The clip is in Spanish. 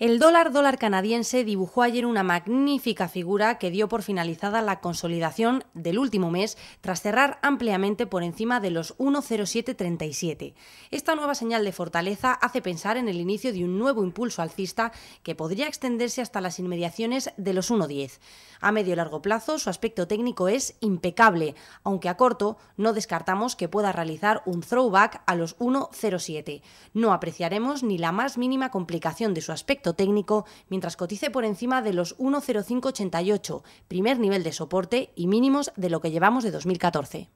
El dólar dólar canadiense dibujó ayer una magnífica figura que dio por finalizada la consolidación del último mes tras cerrar ampliamente por encima de los 1,0737. Esta nueva señal de fortaleza hace pensar en el inicio de un nuevo impulso alcista que podría extenderse hasta las inmediaciones de los 1,10. A medio y largo plazo su aspecto técnico es impecable, aunque a corto no descartamos que pueda realizar un throwback a los 1,07. No apreciaremos ni la más mínima complicación de su aspecto técnico mientras cotice por encima de los 1,0588, primer nivel de soporte y mínimos de lo que llevamos de 2014.